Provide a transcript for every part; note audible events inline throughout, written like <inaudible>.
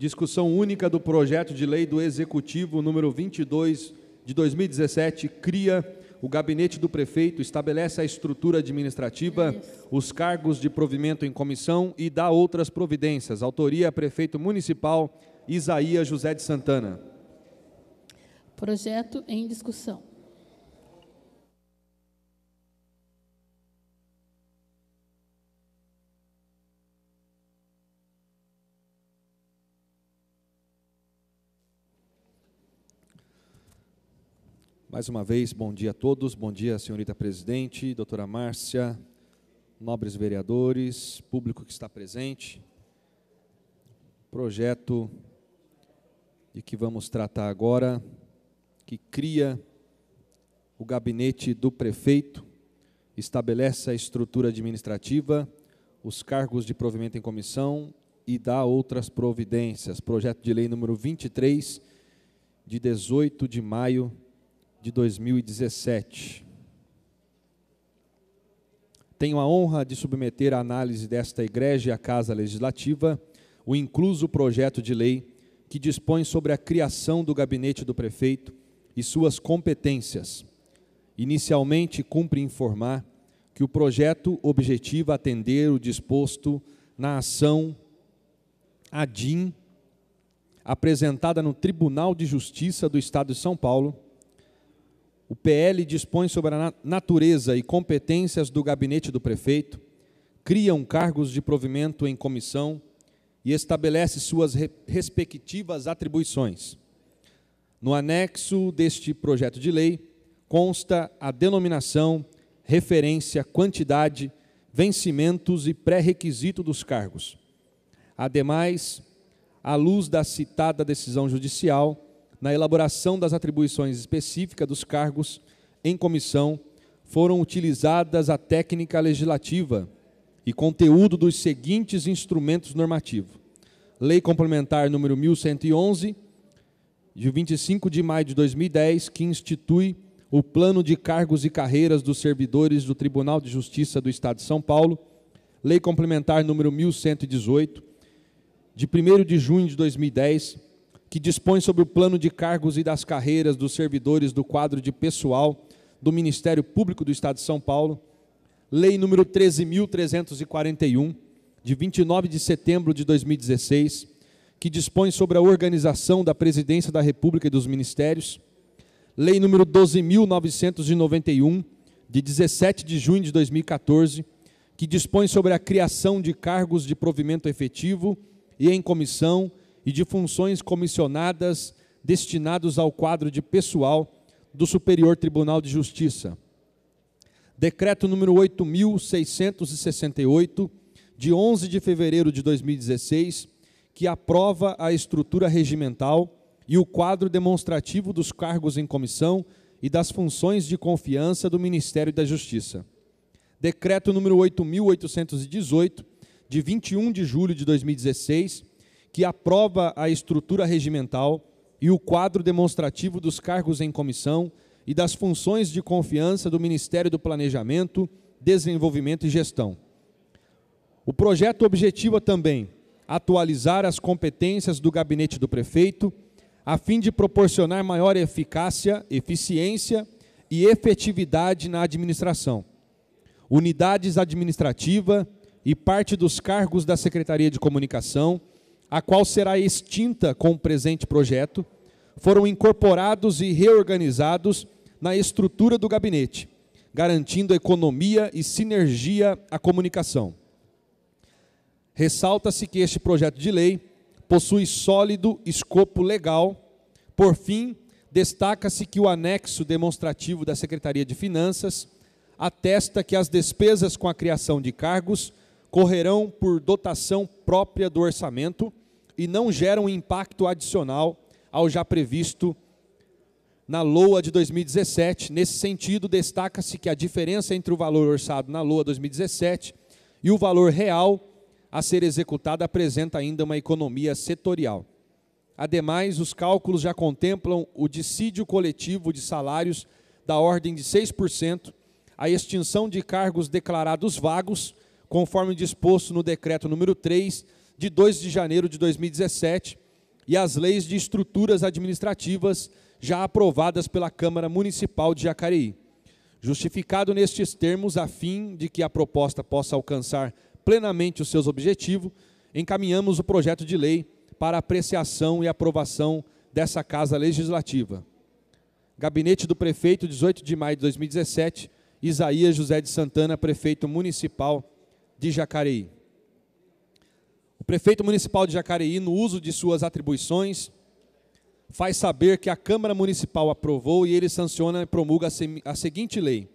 discussão única do projeto de lei do Executivo número 22 de 2017 cria o gabinete do prefeito, estabelece a estrutura administrativa, é os cargos de provimento em comissão e dá outras providências. Autoria prefeito municipal Isaías José de Santana. Projeto em discussão. Mais uma vez, bom dia a todos, bom dia, senhorita presidente, doutora Márcia, nobres vereadores, público que está presente. Projeto de que vamos tratar agora, que cria o gabinete do prefeito, estabelece a estrutura administrativa, os cargos de provimento em comissão e dá outras providências. Projeto de lei número 23, de 18 de maio de de 2017. Tenho a honra de submeter à análise desta Igreja e Casa Legislativa o incluso projeto de lei que dispõe sobre a criação do gabinete do prefeito e suas competências. Inicialmente, cumpre informar que o projeto objetiva atender o disposto na ação ADIM apresentada no Tribunal de Justiça do Estado de São Paulo o PL dispõe sobre a natureza e competências do gabinete do prefeito, criam cargos de provimento em comissão e estabelece suas respectivas atribuições. No anexo deste projeto de lei consta a denominação, referência, quantidade, vencimentos e pré-requisito dos cargos. Ademais, à luz da citada decisão judicial, na elaboração das atribuições específicas dos cargos em comissão, foram utilizadas a técnica legislativa e conteúdo dos seguintes instrumentos normativos: Lei Complementar número 1111 de 25 de maio de 2010, que institui o plano de cargos e carreiras dos servidores do Tribunal de Justiça do Estado de São Paulo, Lei Complementar número 1118 de 1 de junho de 2010, que dispõe sobre o plano de cargos e das carreiras dos servidores do quadro de pessoal do Ministério Público do Estado de São Paulo, Lei número 13.341, de 29 de setembro de 2016, que dispõe sobre a organização da Presidência da República e dos Ministérios, Lei número 12.991, de 17 de junho de 2014, que dispõe sobre a criação de cargos de provimento efetivo e em comissão e de funções comissionadas destinados ao quadro de pessoal do Superior Tribunal de Justiça. Decreto número 8668 de 11 de fevereiro de 2016, que aprova a estrutura regimental e o quadro demonstrativo dos cargos em comissão e das funções de confiança do Ministério da Justiça. Decreto número 8818 de 21 de julho de 2016, que aprova a estrutura regimental e o quadro demonstrativo dos cargos em comissão e das funções de confiança do Ministério do Planejamento, Desenvolvimento e Gestão. O projeto objetiva também atualizar as competências do gabinete do prefeito, a fim de proporcionar maior eficácia, eficiência e efetividade na administração. Unidades administrativa e parte dos cargos da Secretaria de Comunicação a qual será extinta com o presente projeto, foram incorporados e reorganizados na estrutura do gabinete, garantindo economia e sinergia à comunicação. Ressalta-se que este projeto de lei possui sólido escopo legal. Por fim, destaca-se que o anexo demonstrativo da Secretaria de Finanças atesta que as despesas com a criação de cargos correrão por dotação própria do orçamento, e não gera um impacto adicional ao já previsto na LOA de 2017. Nesse sentido, destaca-se que a diferença entre o valor orçado na LOA 2017 e o valor real a ser executado apresenta ainda uma economia setorial. Ademais, os cálculos já contemplam o dissídio coletivo de salários da ordem de 6%, a extinção de cargos declarados vagos, conforme disposto no decreto número 3 de 2 de janeiro de 2017 e as leis de estruturas administrativas já aprovadas pela Câmara Municipal de Jacareí. Justificado nestes termos, a fim de que a proposta possa alcançar plenamente os seus objetivos, encaminhamos o projeto de lei para apreciação e aprovação dessa Casa Legislativa. Gabinete do Prefeito, 18 de maio de 2017, Isaías José de Santana, Prefeito Municipal de Jacareí. Prefeito Municipal de Jacareí, no uso de suas atribuições, faz saber que a Câmara Municipal aprovou e ele sanciona e promulga a seguinte lei: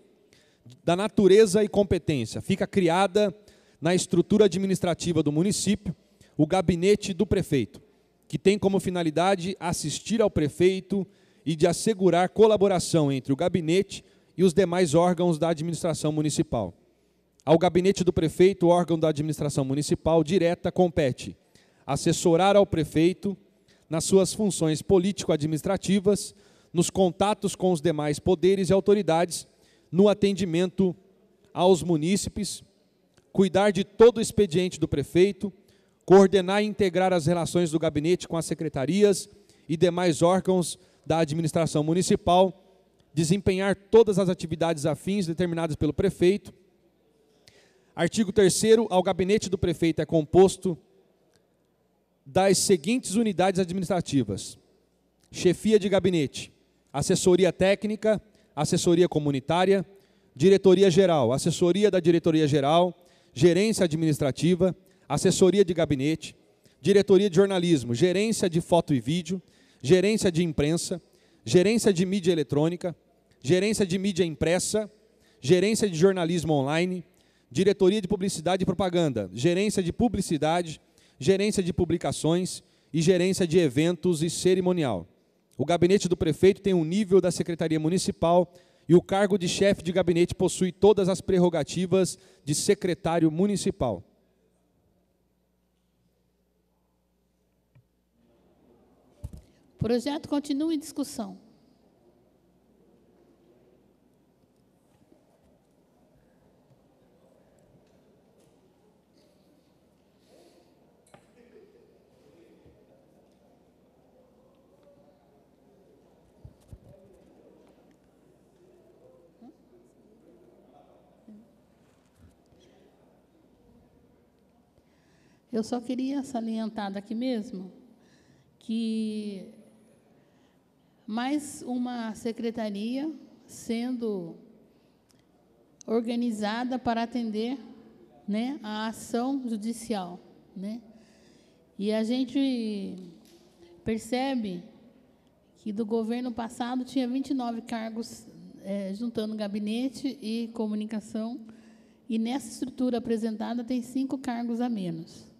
da natureza e competência, fica criada na estrutura administrativa do município o gabinete do prefeito, que tem como finalidade assistir ao prefeito e de assegurar colaboração entre o gabinete e os demais órgãos da administração municipal. Ao gabinete do prefeito, órgão da administração municipal direta, compete assessorar ao prefeito nas suas funções político-administrativas, nos contatos com os demais poderes e autoridades, no atendimento aos munícipes, cuidar de todo o expediente do prefeito, coordenar e integrar as relações do gabinete com as secretarias e demais órgãos da administração municipal, desempenhar todas as atividades afins determinadas pelo prefeito Artigo 3 ao gabinete do prefeito é composto das seguintes unidades administrativas: chefia de gabinete, assessoria técnica, assessoria comunitária, diretoria geral, assessoria da diretoria geral, gerência administrativa, assessoria de gabinete, diretoria de jornalismo, gerência de foto e vídeo, gerência de imprensa, gerência de mídia eletrônica, gerência de mídia impressa, gerência de jornalismo online, diretoria de publicidade e propaganda, gerência de publicidade, gerência de publicações e gerência de eventos e cerimonial. O gabinete do prefeito tem o um nível da secretaria municipal e o cargo de chefe de gabinete possui todas as prerrogativas de secretário municipal. O projeto continua em discussão. Eu só queria salientar daqui mesmo que mais uma secretaria sendo organizada para atender né, a ação judicial. Né? E a gente percebe que do governo passado tinha 29 cargos é, juntando gabinete e comunicação, e nessa estrutura apresentada tem cinco cargos a menos.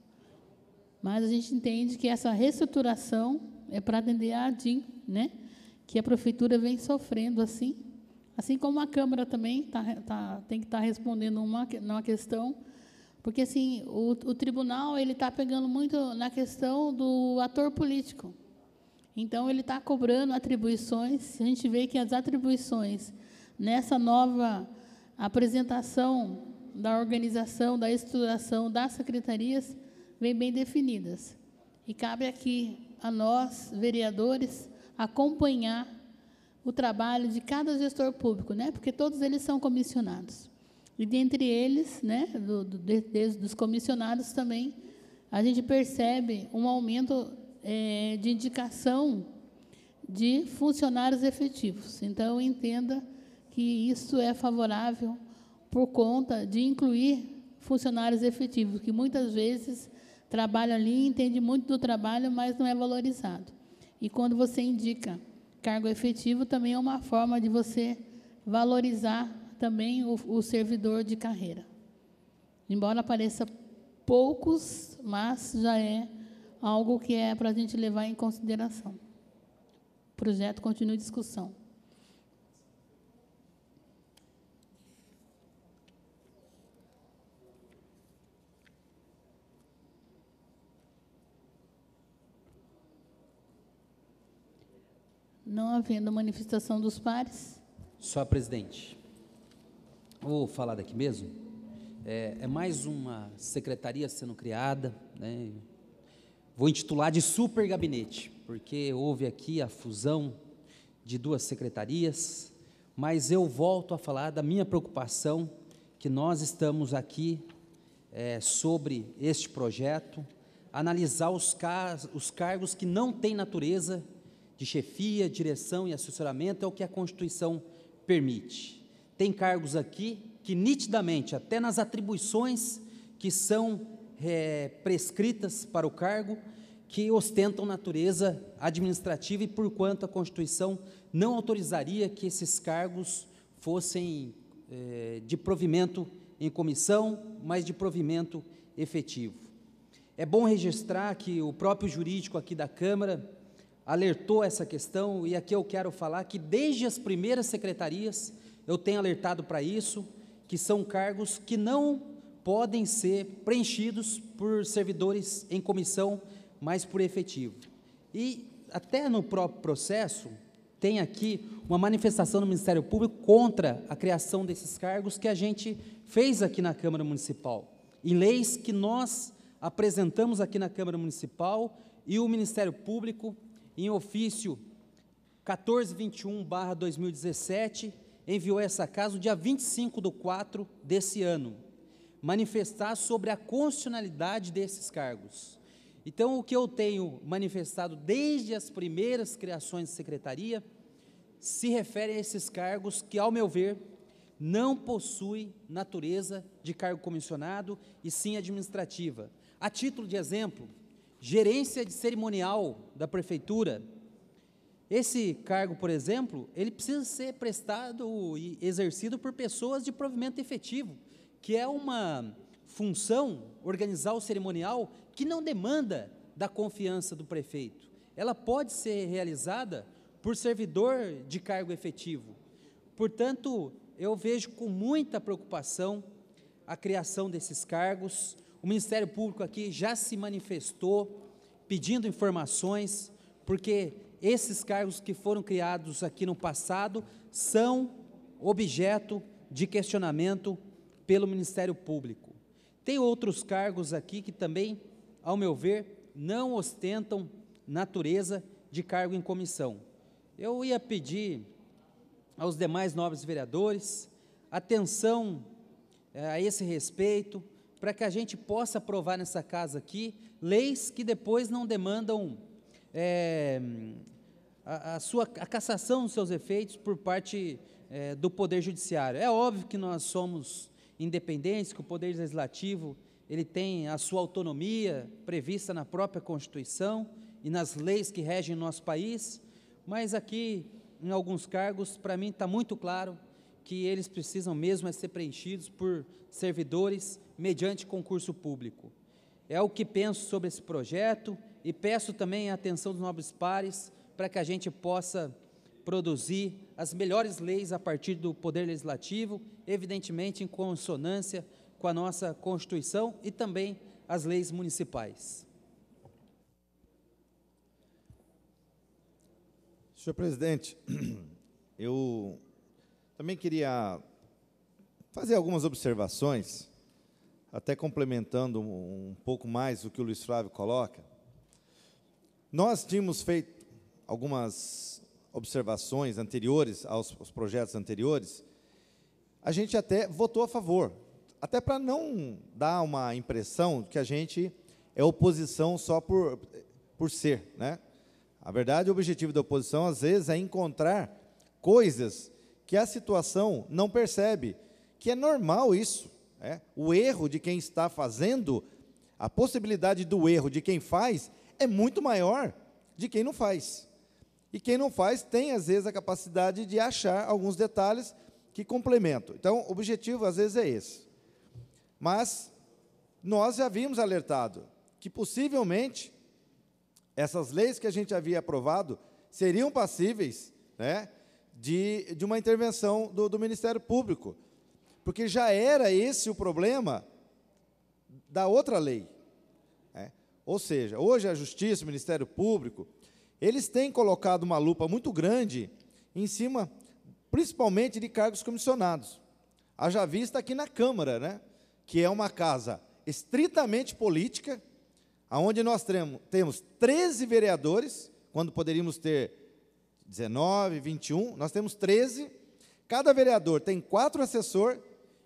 Mas a gente entende que essa reestruturação é para atender a ADIM, né? que a prefeitura vem sofrendo assim, assim como a Câmara também tá, tá tem que estar tá respondendo uma, uma questão, porque assim o, o tribunal ele está pegando muito na questão do ator político. Então ele está cobrando atribuições. A gente vê que as atribuições nessa nova apresentação da organização, da estruturação das secretarias vem bem definidas. E cabe aqui a nós, vereadores, acompanhar o trabalho de cada gestor público, né? porque todos eles são comissionados. E dentre eles, né, do, do, desde dos comissionados também, a gente percebe um aumento é, de indicação de funcionários efetivos. Então, entenda que isso é favorável por conta de incluir funcionários efetivos, que muitas vezes trabalha ali, entende muito do trabalho, mas não é valorizado. E quando você indica cargo efetivo, também é uma forma de você valorizar também o, o servidor de carreira. Embora apareça poucos, mas já é algo que é para a gente levar em consideração. O projeto continua em discussão. Não havendo manifestação dos pares. Só presidente. Vou falar daqui mesmo. É, é mais uma secretaria sendo criada, né? Vou intitular de super gabinete, porque houve aqui a fusão de duas secretarias, mas eu volto a falar da minha preocupação que nós estamos aqui é, sobre este projeto, analisar os, os cargos que não têm natureza de chefia, direção e assessoramento é o que a Constituição permite. Tem cargos aqui que nitidamente, até nas atribuições que são é, prescritas para o cargo, que ostentam natureza administrativa e porquanto a Constituição não autorizaria que esses cargos fossem é, de provimento em comissão, mas de provimento efetivo. É bom registrar que o próprio jurídico aqui da Câmara alertou essa questão e aqui eu quero falar que desde as primeiras secretarias eu tenho alertado para isso, que são cargos que não podem ser preenchidos por servidores em comissão, mas por efetivo. E até no próprio processo tem aqui uma manifestação do Ministério Público contra a criação desses cargos que a gente fez aqui na Câmara Municipal, em leis que nós apresentamos aqui na Câmara Municipal e o Ministério Público em ofício 1421-2017, enviou essa casa no dia 25 de 4 desse ano, manifestar sobre a constitucionalidade desses cargos. Então, o que eu tenho manifestado desde as primeiras criações de secretaria se refere a esses cargos que, ao meu ver, não possuem natureza de cargo comissionado e sim administrativa. A título de exemplo, gerência de cerimonial da prefeitura. Esse cargo, por exemplo, ele precisa ser prestado e exercido por pessoas de provimento efetivo, que é uma função organizar o cerimonial que não demanda da confiança do prefeito. Ela pode ser realizada por servidor de cargo efetivo. Portanto, eu vejo com muita preocupação a criação desses cargos, o Ministério Público aqui já se manifestou pedindo informações, porque esses cargos que foram criados aqui no passado são objeto de questionamento pelo Ministério Público. Tem outros cargos aqui que também, ao meu ver, não ostentam natureza de cargo em comissão. Eu ia pedir aos demais nobres vereadores atenção eh, a esse respeito, para que a gente possa aprovar nessa casa aqui leis que depois não demandam é, a, a, sua, a cassação dos seus efeitos por parte é, do Poder Judiciário. É óbvio que nós somos independentes, que o Poder Legislativo ele tem a sua autonomia prevista na própria Constituição e nas leis que regem nosso país, mas aqui, em alguns cargos, para mim está muito claro que eles precisam mesmo é ser preenchidos por servidores mediante concurso público. É o que penso sobre esse projeto e peço também a atenção dos nobres pares para que a gente possa produzir as melhores leis a partir do Poder Legislativo, evidentemente em consonância com a nossa Constituição e também as leis municipais. Senhor presidente, <clears throat> eu também queria fazer algumas observações até complementando um pouco mais o que o Luiz Flávio coloca, nós tínhamos feito algumas observações anteriores aos, aos projetos anteriores, a gente até votou a favor, até para não dar uma impressão que a gente é oposição só por, por ser. Né? A verdade, o objetivo da oposição, às vezes, é encontrar coisas que a situação não percebe, que é normal isso. É? O erro de quem está fazendo, a possibilidade do erro de quem faz, é muito maior de quem não faz. E quem não faz tem, às vezes, a capacidade de achar alguns detalhes que complementam. Então, o objetivo, às vezes, é esse. Mas nós já havíamos alertado que, possivelmente, essas leis que a gente havia aprovado seriam passíveis né, de, de uma intervenção do, do Ministério Público porque já era esse o problema da outra lei. Né? Ou seja, hoje a Justiça, o Ministério Público, eles têm colocado uma lupa muito grande em cima, principalmente de cargos comissionados. Haja vista aqui na Câmara, né? que é uma casa estritamente política, onde nós temos, 13 vereadores, quando poderíamos ter 19, 21, nós temos 13. Cada vereador tem quatro assessor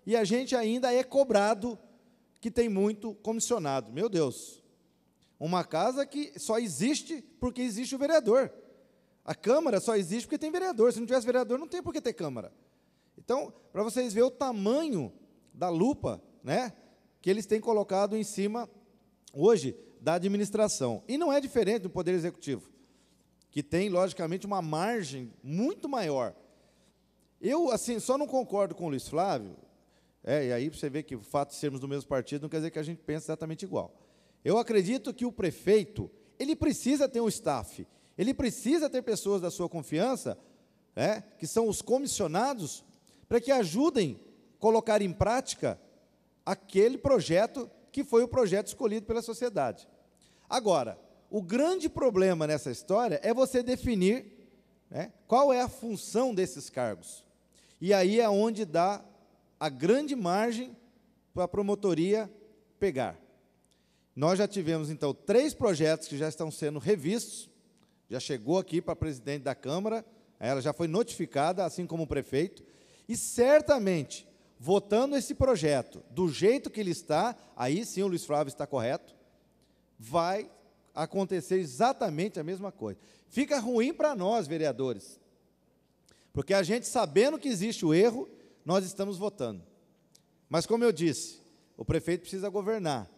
e a gente ainda é cobrado que tem muito comissionado. Meu Deus. Uma casa que só existe porque existe o vereador. A Câmara só existe porque tem vereador. Se não tivesse vereador, não tem por que ter Câmara. Então, para vocês verem o tamanho da lupa né, que eles têm colocado em cima hoje da administração. E não é diferente do Poder Executivo, que tem, logicamente, uma margem muito maior. Eu, assim, só não concordo com o Luiz Flávio, é, e aí você vê que o fato de sermos do mesmo partido não quer dizer que a gente pensa exatamente igual. Eu acredito que o prefeito, ele precisa ter um staff, ele precisa ter pessoas da sua confiança, né, que são os comissionados, para que ajudem a colocar em prática aquele projeto que foi o projeto escolhido pela sociedade. Agora, o grande problema nessa história é você definir né, qual é a função desses cargos. E aí é onde dá a grande margem para a promotoria pegar. Nós já tivemos, então, três projetos que já estão sendo revistos, já chegou aqui para a presidente da Câmara, ela já foi notificada, assim como o prefeito, e certamente, votando esse projeto do jeito que ele está, aí sim o Luiz Flávio está correto, vai acontecer exatamente a mesma coisa. Fica ruim para nós, vereadores, porque a gente, sabendo que existe o erro, nós estamos votando. Mas, como eu disse, o prefeito precisa governar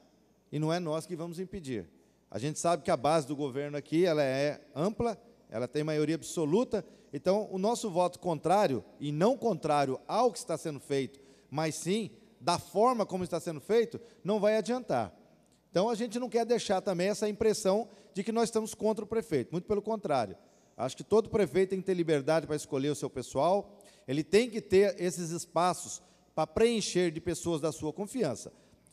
e não é nós que vamos impedir. A gente sabe que a base do governo aqui ela é ampla, ela tem maioria absoluta, então o nosso voto contrário, e não contrário ao que está sendo feito, mas sim da forma como está sendo feito, não vai adiantar. Então a gente não quer deixar também essa impressão de que nós estamos contra o prefeito, muito pelo contrário. Acho que todo prefeito tem que ter liberdade para escolher o seu pessoal. Ele tem que ter esses espaços para preencher de pessoas da sua confiança.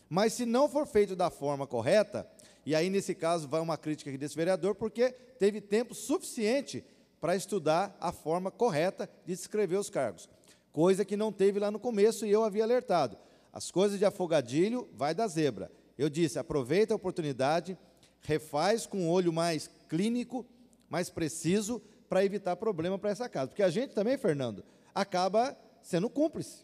Mas se não for feito da forma correta, e aí nesse caso vai uma crítica aqui desse vereador, porque teve tempo suficiente para estudar a forma correta de descrever os cargos. Coisa que não teve lá no começo e eu havia alertado. As coisas de afogadilho vai da zebra. Eu disse, aproveita a oportunidade, refaz com um olho mais clínico mas preciso para evitar problema para essa casa. Porque a gente também, Fernando, acaba sendo cúmplice.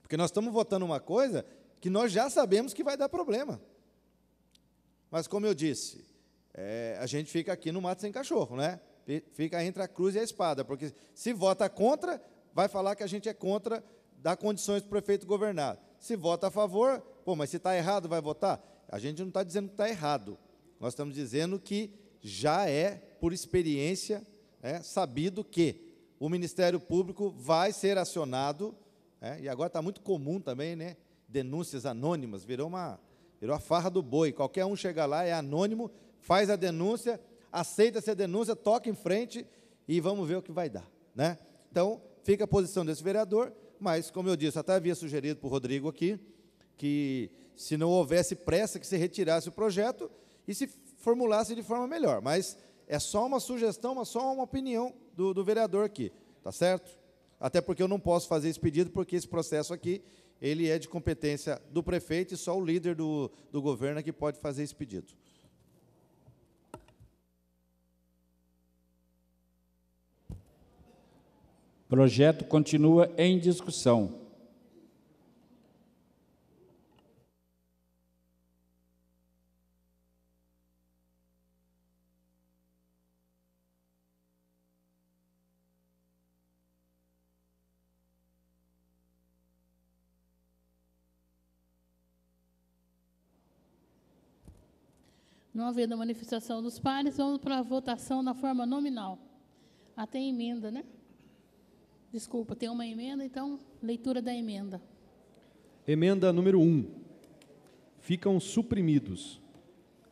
Porque nós estamos votando uma coisa que nós já sabemos que vai dar problema. Mas, como eu disse, é, a gente fica aqui no mato sem cachorro, né? Fica entre a cruz e a espada, porque se vota contra, vai falar que a gente é contra dar condições para o prefeito governar. Se vota a favor, pô, mas se está errado, vai votar? A gente não está dizendo que está errado. Nós estamos dizendo que já é por experiência, é, sabido que o Ministério Público vai ser acionado, é, e agora está muito comum também, né? Denúncias anônimas, virou uma, virou a farra do boi. Qualquer um chega lá, é anônimo, faz a denúncia, aceita-se a denúncia, toca em frente e vamos ver o que vai dar. Né? Então, fica a posição desse vereador, mas, como eu disse, até havia sugerido para o Rodrigo aqui que, se não houvesse pressa, que se retirasse o projeto e se formulasse de forma melhor. Mas é só uma sugestão, mas só uma opinião do, do vereador aqui, tá certo? Até porque eu não posso fazer esse pedido, porque esse processo aqui, ele é de competência do prefeito e só o líder do, do governo é que pode fazer esse pedido. Projeto continua em discussão. Não havendo manifestação dos pares, vamos para a votação na forma nominal. Até ah, emenda, né? Desculpa, tem uma emenda, então, leitura da emenda. Emenda número 1. Ficam suprimidos.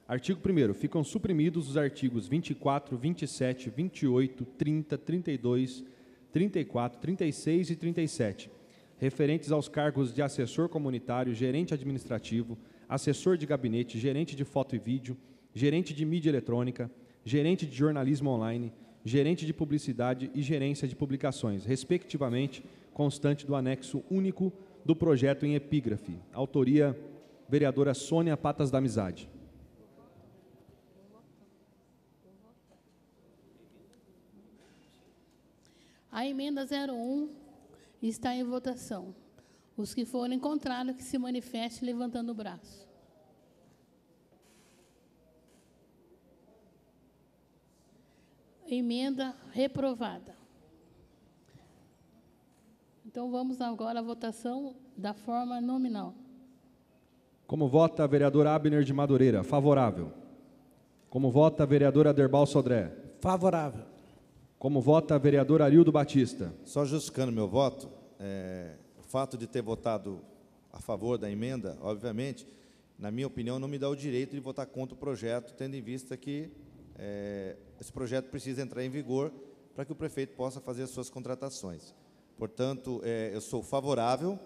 Artigo 1 Ficam suprimidos os artigos 24, 27, 28, 30, 32, 34, 36 e 37, referentes aos cargos de assessor comunitário, gerente administrativo, assessor de gabinete, gerente de foto e vídeo, gerente de mídia eletrônica, gerente de jornalismo online, gerente de publicidade e gerência de publicações, respectivamente, constante do anexo único do projeto em epígrafe. Autoria vereadora Sônia Patas da Amizade. A emenda 01 está em votação. Os que forem contrários que se manifestem levantando o braço. Emenda reprovada. Então vamos agora à votação da forma nominal. Como vota a vereadora Abner de Madureira? Favorável. Como vota a vereadora Derbal Sodré? Favorável. Como vota a vereadora Arildo Batista? Só justificando meu voto, é, o fato de ter votado a favor da emenda, obviamente, na minha opinião, não me dá o direito de votar contra o projeto, tendo em vista que é, esse projeto precisa entrar em vigor para que o prefeito possa fazer as suas contratações. Portanto, é, eu sou favorável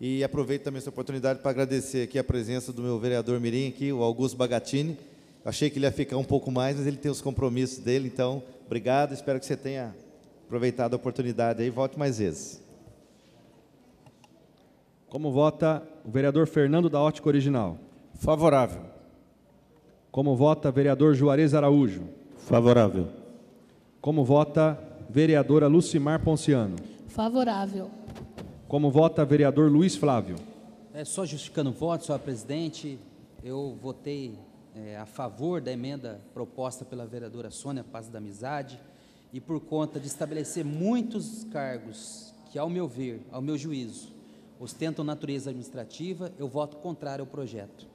e aproveito também essa oportunidade para agradecer aqui a presença do meu vereador Mirim, aqui, o Augusto Bagatini. Achei que ele ia ficar um pouco mais, mas ele tem os compromissos dele, então, obrigado. Espero que você tenha aproveitado a oportunidade e Volte mais vezes. Como vota o vereador Fernando da Ótica Original? Favorável. Como vota vereador Juarez Araújo? Favorável. Como vota vereadora Lucimar Ponciano? Favorável. Como vota vereador Luiz Flávio? É, só justificando o voto, senhora presidente, eu votei é, a favor da emenda proposta pela vereadora Sônia Paz da Amizade e por conta de estabelecer muitos cargos que, ao meu ver, ao meu juízo, ostentam natureza administrativa, eu voto contrário ao projeto.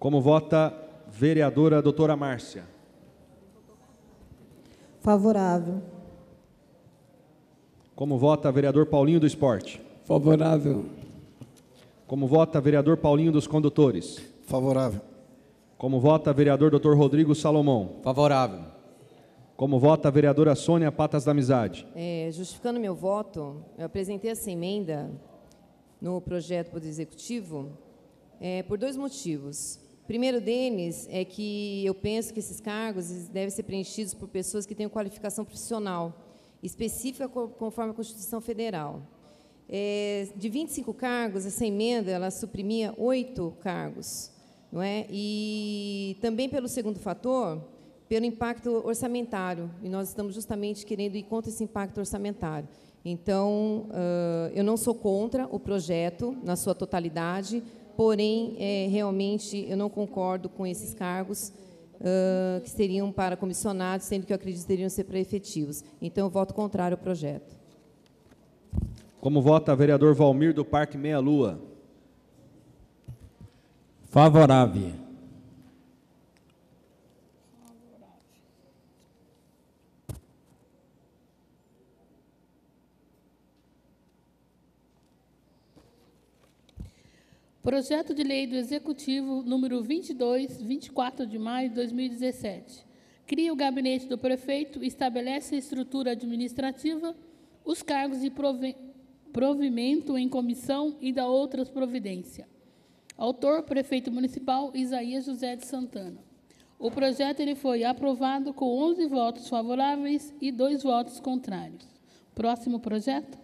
Como vota vereadora doutora Márcia? Favorável. Como vota vereador Paulinho do Esporte? Favorável. Como vota vereador Paulinho dos Condutores? Favorável. Como vota vereador doutor Rodrigo Salomão? Favorável. Como vota a vereadora Sônia Patas da Amizade? É, justificando meu voto, eu apresentei essa emenda no projeto do Executivo é, por dois motivos primeiro deles é que eu penso que esses cargos devem ser preenchidos por pessoas que tenham qualificação profissional específica conforme a Constituição Federal. É, de 25 cargos, essa emenda ela suprimia oito cargos, não é? E também pelo segundo fator, pelo impacto orçamentário. E nós estamos justamente querendo ir contra esse impacto orçamentário. Então, eu não sou contra o projeto na sua totalidade, porém, é, realmente, eu não concordo com esses cargos uh, que seriam para comissionados, sendo que eu acredito que deveriam ser para efetivos. Então, eu voto contrário ao projeto. Como vota vereador Valmir do Parque Meia Lua? Favorável. Projeto de Lei do Executivo número 22, 24 de maio de 2017. Cria o gabinete do prefeito, estabelece a estrutura administrativa, os cargos de provimento em comissão e da outras providência. Autor prefeito municipal Isaías José de Santana. O projeto ele foi aprovado com 11 votos favoráveis e 2 votos contrários. Próximo projeto.